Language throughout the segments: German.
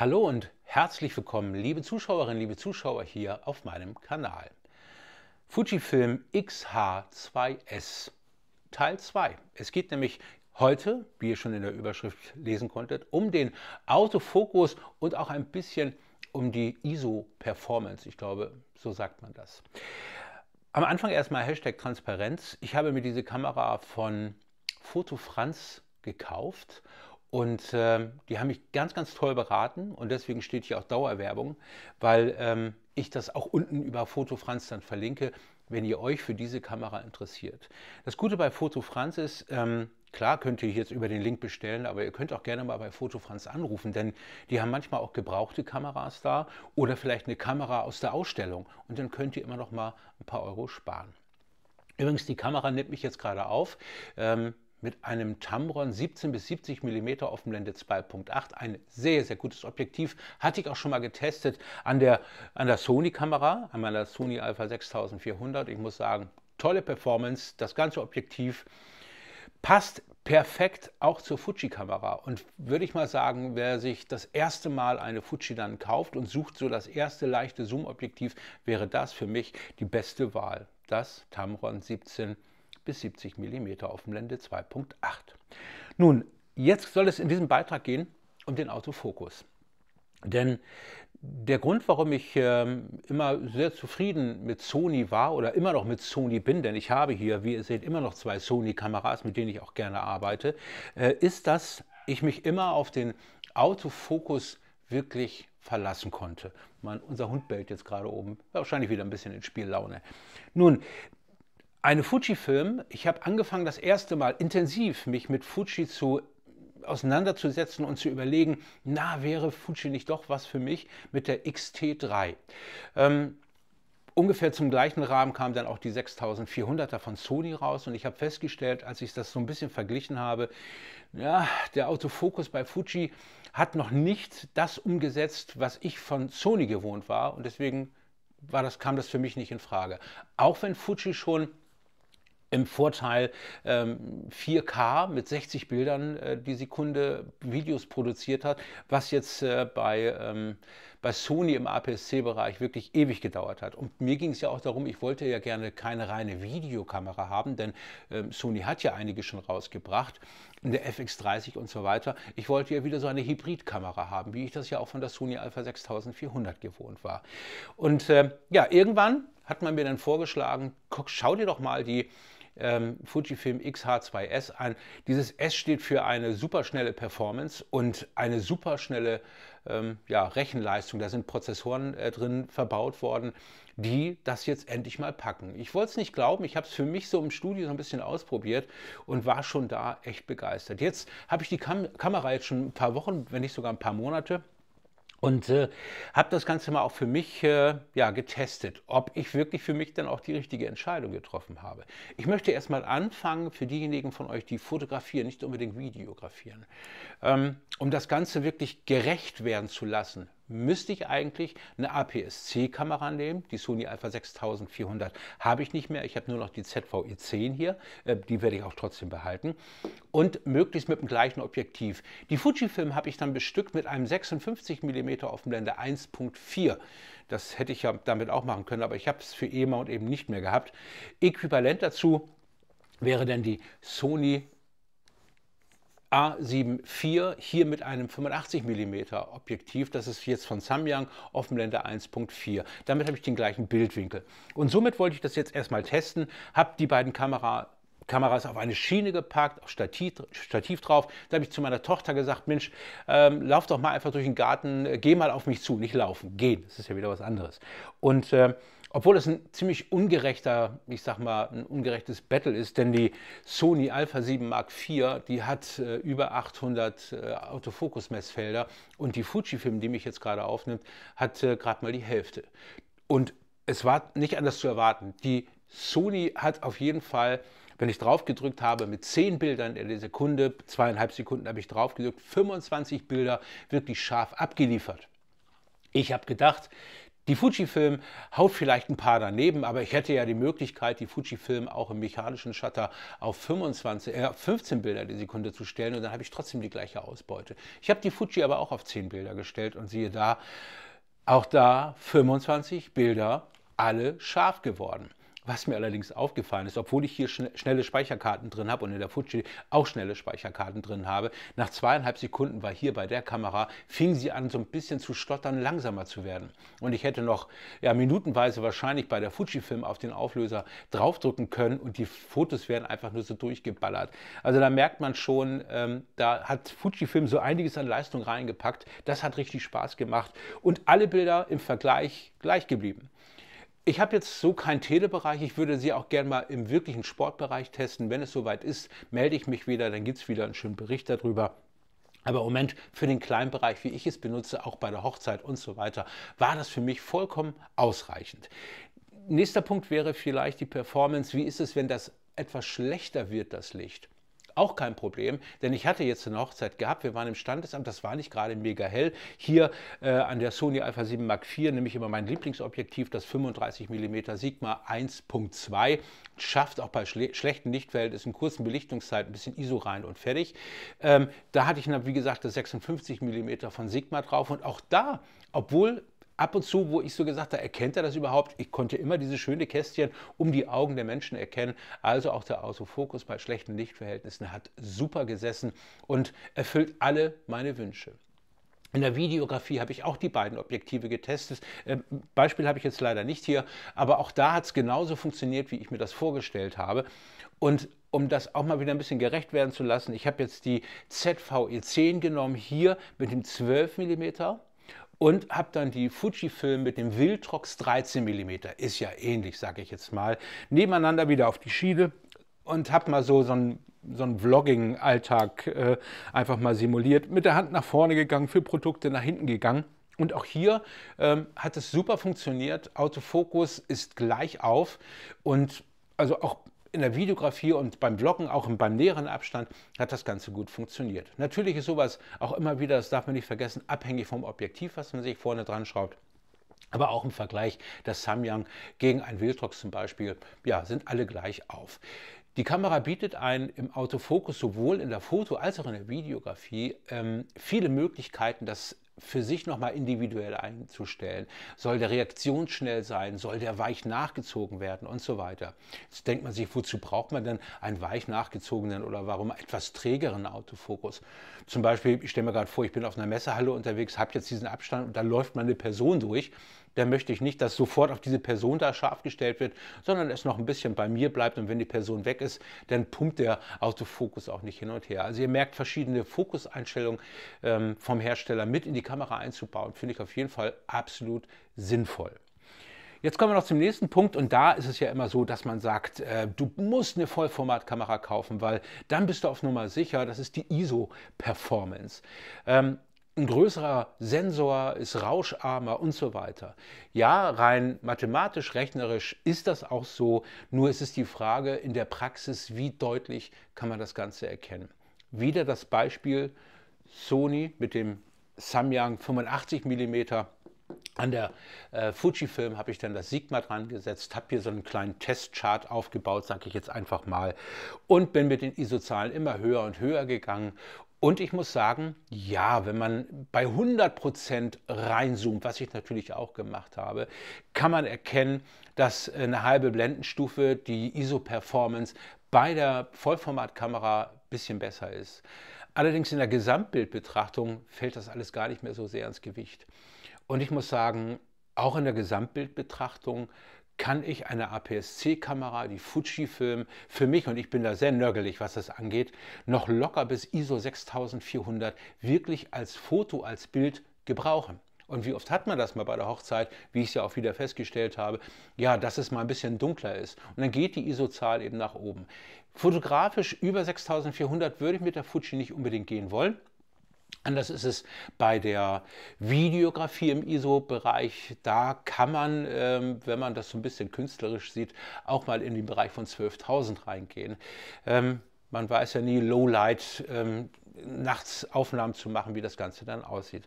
Hallo und herzlich willkommen, liebe Zuschauerinnen, liebe Zuschauer hier auf meinem Kanal. Fujifilm XH2S Teil 2. Es geht nämlich heute, wie ihr schon in der Überschrift lesen konntet, um den Autofokus und auch ein bisschen um die ISO-Performance. Ich glaube, so sagt man das. Am Anfang erstmal Hashtag Transparenz. Ich habe mir diese Kamera von Foto Franz gekauft und äh, die haben mich ganz, ganz toll beraten und deswegen steht hier auch Dauerwerbung, weil ähm, ich das auch unten über Foto Franz dann verlinke, wenn ihr euch für diese Kamera interessiert. Das Gute bei Foto Franz ist, ähm, klar könnt ihr jetzt über den Link bestellen, aber ihr könnt auch gerne mal bei Foto Franz anrufen, denn die haben manchmal auch gebrauchte Kameras da oder vielleicht eine Kamera aus der Ausstellung und dann könnt ihr immer noch mal ein paar Euro sparen. Übrigens, die Kamera nimmt mich jetzt gerade auf. Ähm, mit einem Tamron 17 bis 70 mm Offenblende 2.8. Ein sehr, sehr gutes Objektiv. Hatte ich auch schon mal getestet an der, an der Sony-Kamera, an meiner Sony Alpha 6400. Ich muss sagen, tolle Performance. Das ganze Objektiv passt perfekt auch zur Fuji-Kamera. Und würde ich mal sagen, wer sich das erste Mal eine Fuji dann kauft und sucht so das erste leichte Zoom-Objektiv, wäre das für mich die beste Wahl. Das Tamron 17 bis 70 mm auf dem Lende 2.8. Nun, jetzt soll es in diesem Beitrag gehen um den Autofokus. Denn der Grund, warum ich ähm, immer sehr zufrieden mit Sony war oder immer noch mit Sony bin, denn ich habe hier, wie ihr seht, immer noch zwei Sony-Kameras, mit denen ich auch gerne arbeite, äh, ist, dass ich mich immer auf den Autofokus wirklich verlassen konnte. Man, unser Hund bellt jetzt gerade oben, wahrscheinlich wieder ein bisschen in Spiellaune. Nun, eine Fujifilm, ich habe angefangen das erste Mal intensiv mich mit Fuji zu auseinanderzusetzen und zu überlegen, na, wäre Fuji nicht doch was für mich mit der XT3. Ähm, ungefähr zum gleichen Rahmen kam dann auch die 6400er von Sony raus und ich habe festgestellt, als ich das so ein bisschen verglichen habe, ja, der Autofokus bei Fuji hat noch nicht das umgesetzt, was ich von Sony gewohnt war und deswegen war das, kam das für mich nicht in Frage. Auch wenn Fuji schon im Vorteil ähm, 4K mit 60 Bildern äh, die Sekunde Videos produziert hat, was jetzt äh, bei, ähm, bei Sony im APS-C-Bereich wirklich ewig gedauert hat. Und mir ging es ja auch darum, ich wollte ja gerne keine reine Videokamera haben, denn ähm, Sony hat ja einige schon rausgebracht, in der FX30 und so weiter. Ich wollte ja wieder so eine Hybridkamera haben, wie ich das ja auch von der Sony Alpha 6400 gewohnt war. Und äh, ja, irgendwann hat man mir dann vorgeschlagen, guck, schau dir doch mal die ähm, Fujifilm XH2S ein. Dieses S steht für eine superschnelle Performance und eine superschnelle ähm, ja, Rechenleistung. Da sind Prozessoren äh, drin verbaut worden, die das jetzt endlich mal packen. Ich wollte es nicht glauben, ich habe es für mich so im Studio so ein bisschen ausprobiert und war schon da echt begeistert. Jetzt habe ich die Kam Kamera jetzt schon ein paar Wochen, wenn nicht sogar ein paar Monate und äh, habe das Ganze mal auch für mich äh, ja, getestet, ob ich wirklich für mich dann auch die richtige Entscheidung getroffen habe. Ich möchte erstmal anfangen für diejenigen von euch, die fotografieren, nicht unbedingt videografieren, ähm, um das Ganze wirklich gerecht werden zu lassen müsste ich eigentlich eine APS-C-Kamera nehmen. Die Sony Alpha 6400 habe ich nicht mehr. Ich habe nur noch die ZVE10 hier. Äh, die werde ich auch trotzdem behalten. Und möglichst mit dem gleichen Objektiv. Die Fujifilm habe ich dann bestückt mit einem 56 mm Offenblende 1.4. Das hätte ich ja damit auch machen können, aber ich habe es für E-Mount eben nicht mehr gehabt. Äquivalent dazu wäre dann die Sony A74 hier mit einem 85 mm Objektiv. Das ist jetzt von Samyang Offenblende 1.4. Damit habe ich den gleichen Bildwinkel. Und somit wollte ich das jetzt erstmal testen, habe die beiden Kameras Kameras auf eine Schiene gepackt, auf Stativ, Stativ drauf. Da habe ich zu meiner Tochter gesagt, Mensch, ähm, lauf doch mal einfach durch den Garten, äh, geh mal auf mich zu, nicht laufen, gehen, das ist ja wieder was anderes. Und äh, obwohl es ein ziemlich ungerechter, ich sag mal, ein ungerechtes Battle ist, denn die Sony Alpha 7 Mark IV, die hat äh, über 800 äh, Autofokus-Messfelder und die Fujifilm, die mich jetzt gerade aufnimmt, hat äh, gerade mal die Hälfte. Und es war nicht anders zu erwarten. Die Sony hat auf jeden Fall wenn ich drauf gedrückt habe mit 10 Bildern in der Sekunde, zweieinhalb Sekunden habe ich drauf gedrückt, 25 Bilder wirklich scharf abgeliefert. Ich habe gedacht, die Fujifilm haut vielleicht ein paar daneben, aber ich hätte ja die Möglichkeit, die Fujifilm auch im mechanischen Shutter auf 25, äh, 15 Bilder die Sekunde zu stellen und dann habe ich trotzdem die gleiche Ausbeute. Ich habe die Fuji aber auch auf 10 Bilder gestellt und siehe da, auch da 25 Bilder, alle scharf geworden. Was mir allerdings aufgefallen ist, obwohl ich hier schnelle Speicherkarten drin habe und in der Fuji auch schnelle Speicherkarten drin habe, nach zweieinhalb Sekunden war hier bei der Kamera, fing sie an so ein bisschen zu stottern, langsamer zu werden. Und ich hätte noch ja, minutenweise wahrscheinlich bei der Fujifilm auf den Auflöser draufdrücken können und die Fotos werden einfach nur so durchgeballert. Also da merkt man schon, ähm, da hat Fujifilm so einiges an Leistung reingepackt. Das hat richtig Spaß gemacht und alle Bilder im Vergleich gleich geblieben. Ich habe jetzt so keinen Telebereich. Ich würde sie auch gerne mal im wirklichen Sportbereich testen. Wenn es soweit ist, melde ich mich wieder. Dann gibt es wieder einen schönen Bericht darüber. Aber im Moment für den kleinen Bereich, wie ich es benutze, auch bei der Hochzeit und so weiter, war das für mich vollkommen ausreichend. Nächster Punkt wäre vielleicht die Performance. Wie ist es, wenn das etwas schlechter wird, das Licht? auch kein Problem, denn ich hatte jetzt eine Hochzeit gehabt. Wir waren im Standesamt, das war nicht gerade mega hell. Hier äh, an der Sony Alpha 7 Mark IV nehme ich immer mein Lieblingsobjektiv, das 35 mm Sigma 1.2. Schafft auch bei schle schlechten Lichtverhältnissen, kurzen Belichtungszeiten, ein bisschen ISO rein und fertig. Ähm, da hatte ich, wie gesagt, das 56 mm von Sigma drauf und auch da, obwohl ab und zu, wo ich so gesagt habe, erkennt er das überhaupt? Ich konnte immer diese schöne Kästchen um die Augen der Menschen erkennen. Also auch der Autofokus bei schlechten Lichtverhältnissen hat super gesessen und erfüllt alle meine Wünsche. In der Videografie habe ich auch die beiden Objektive getestet. Ähm, Beispiel habe ich jetzt leider nicht hier, aber auch da hat es genauso funktioniert, wie ich mir das vorgestellt habe. Und um das auch mal wieder ein bisschen gerecht werden zu lassen, ich habe jetzt die ZVE10 genommen, hier mit dem 12 mm und habe dann die Fujifilm mit dem Wildrox 13 mm, ist ja ähnlich, sage ich jetzt mal, nebeneinander wieder auf die Schiene und habe mal so so einen, so einen Vlogging-Alltag äh, einfach mal simuliert, mit der Hand nach vorne gegangen, für Produkte nach hinten gegangen. Und auch hier ähm, hat es super funktioniert. Autofokus ist gleich auf und also auch in der Videografie und beim Vloggen, auch beim näheren Abstand, hat das Ganze gut funktioniert. Natürlich ist sowas auch immer wieder, das darf man nicht vergessen, abhängig vom Objektiv, was man sich vorne dran schraubt. Aber auch im Vergleich das Samyang gegen ein Wildrock zum Beispiel, ja, sind alle gleich auf. Die Kamera bietet einen im Autofokus sowohl in der Foto- als auch in der Videografie ähm, viele Möglichkeiten, das für sich nochmal individuell einzustellen. Soll der reaktionsschnell sein? Soll der weich nachgezogen werden? Und so weiter. Jetzt denkt man sich, wozu braucht man denn einen weich nachgezogenen oder warum etwas trägeren Autofokus? Zum Beispiel, ich stelle mir gerade vor, ich bin auf einer Messehalle unterwegs, habe jetzt diesen Abstand und da läuft mal eine Person durch dann möchte ich nicht, dass sofort auf diese Person da scharf gestellt wird, sondern es noch ein bisschen bei mir bleibt und wenn die Person weg ist, dann pumpt der Autofokus auch nicht hin und her. Also ihr merkt verschiedene Fokuseinstellungen ähm, vom Hersteller mit in die Kamera einzubauen, finde ich auf jeden Fall absolut sinnvoll. Jetzt kommen wir noch zum nächsten Punkt und da ist es ja immer so, dass man sagt, äh, du musst eine Vollformatkamera kaufen, weil dann bist du auf Nummer sicher, das ist die ISO-Performance. Ähm, ein größerer Sensor ist rauscharmer und so weiter. Ja, rein mathematisch, rechnerisch ist das auch so, nur ist es die Frage in der Praxis, wie deutlich kann man das Ganze erkennen. Wieder das Beispiel Sony mit dem Samyang 85 mm. An der äh, Fujifilm habe ich dann das Sigma dran gesetzt, habe hier so einen kleinen Testchart aufgebaut, sage ich jetzt einfach mal, und bin mit den ISO-Zahlen immer höher und höher gegangen und ich muss sagen, ja, wenn man bei 100% reinzoomt, was ich natürlich auch gemacht habe, kann man erkennen, dass eine halbe Blendenstufe, die ISO-Performance bei der Vollformatkamera ein bisschen besser ist. Allerdings in der Gesamtbildbetrachtung fällt das alles gar nicht mehr so sehr ins Gewicht. Und ich muss sagen, auch in der Gesamtbildbetrachtung kann ich eine APS-C-Kamera, die Fujifilm, für mich, und ich bin da sehr nörgelig, was das angeht, noch locker bis ISO 6400 wirklich als Foto, als Bild gebrauchen. Und wie oft hat man das mal bei der Hochzeit, wie ich es ja auch wieder festgestellt habe, ja, dass es mal ein bisschen dunkler ist. Und dann geht die ISO-Zahl eben nach oben. Fotografisch über 6400 würde ich mit der Fuji nicht unbedingt gehen wollen. Anders ist es bei der Videografie im ISO-Bereich. Da kann man, ähm, wenn man das so ein bisschen künstlerisch sieht, auch mal in den Bereich von 12.000 reingehen. Ähm, man weiß ja nie, Lowlight ähm, nachts Aufnahmen zu machen, wie das Ganze dann aussieht.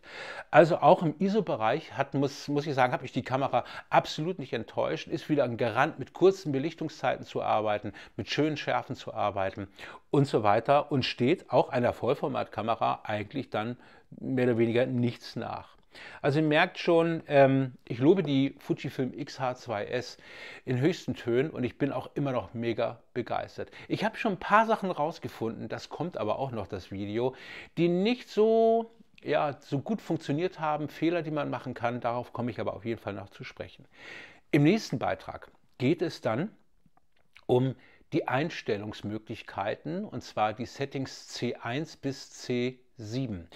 Also auch im ISO-Bereich muss, muss ich sagen, habe ich die Kamera absolut nicht enttäuscht, ist wieder ein Garant, mit kurzen Belichtungszeiten zu arbeiten, mit schönen Schärfen zu arbeiten und so weiter und steht auch einer Vollformatkamera eigentlich dann mehr oder weniger nichts nach. Also ihr merkt schon, ähm, ich lobe die Fujifilm XH2S in höchsten Tönen und ich bin auch immer noch mega begeistert. Ich habe schon ein paar Sachen rausgefunden, das kommt aber auch noch das Video, die nicht so ja, so gut funktioniert haben, Fehler, die man machen kann, darauf komme ich aber auf jeden Fall noch zu sprechen. Im nächsten Beitrag geht es dann um die Einstellungsmöglichkeiten und zwar die Settings C1 bis C7.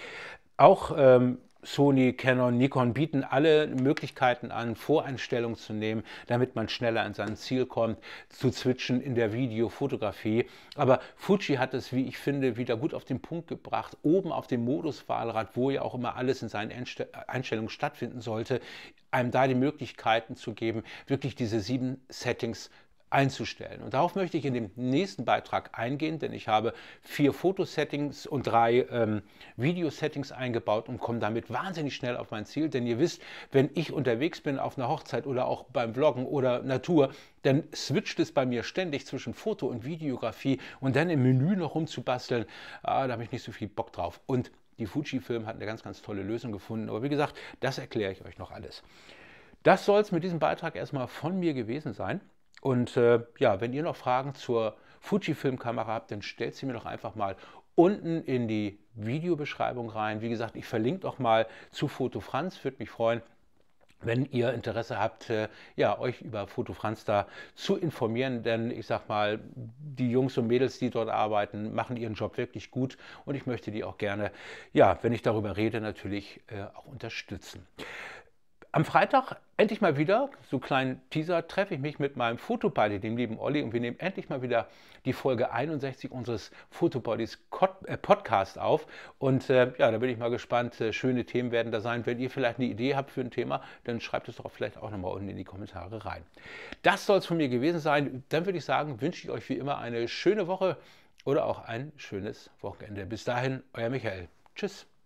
Auch ähm, Sony, Canon, Nikon bieten alle Möglichkeiten an, Voreinstellungen zu nehmen, damit man schneller an sein Ziel kommt, zu switchen in der Videofotografie. Aber Fuji hat es, wie ich finde, wieder gut auf den Punkt gebracht, oben auf dem Moduswahlrad, wo ja auch immer alles in seinen Einstellungen stattfinden sollte, einem da die Möglichkeiten zu geben, wirklich diese sieben Settings einzustellen. Und darauf möchte ich in dem nächsten Beitrag eingehen, denn ich habe vier Fotosettings und drei ähm, video eingebaut und komme damit wahnsinnig schnell auf mein Ziel. Denn ihr wisst, wenn ich unterwegs bin auf einer Hochzeit oder auch beim Vloggen oder Natur, dann switcht es bei mir ständig zwischen Foto und Videografie und dann im Menü noch rumzubasteln. Ah, da habe ich nicht so viel Bock drauf. Und die Fujifilm hat eine ganz, ganz tolle Lösung gefunden. Aber wie gesagt, das erkläre ich euch noch alles. Das soll es mit diesem Beitrag erstmal von mir gewesen sein. Und äh, ja, wenn ihr noch Fragen zur Fujifilm-Kamera habt, dann stellt sie mir doch einfach mal unten in die Videobeschreibung rein. Wie gesagt, ich verlinke doch mal zu Foto Franz, würde mich freuen, wenn ihr Interesse habt, äh, ja, euch über Foto Franz da zu informieren, denn ich sag mal, die Jungs und Mädels, die dort arbeiten, machen ihren Job wirklich gut und ich möchte die auch gerne, ja, wenn ich darüber rede, natürlich äh, auch unterstützen. Am Freitag endlich mal wieder, so kleinen Teaser, treffe ich mich mit meinem Fotobuddy, dem lieben Olli, und wir nehmen endlich mal wieder die Folge 61 unseres Fotobuddies äh, Podcast auf. Und äh, ja, da bin ich mal gespannt. Äh, schöne Themen werden da sein. Wenn ihr vielleicht eine Idee habt für ein Thema, dann schreibt es doch vielleicht auch nochmal unten in die Kommentare rein. Das soll es von mir gewesen sein. Dann würde ich sagen, wünsche ich euch wie immer eine schöne Woche oder auch ein schönes Wochenende. Bis dahin, euer Michael. Tschüss.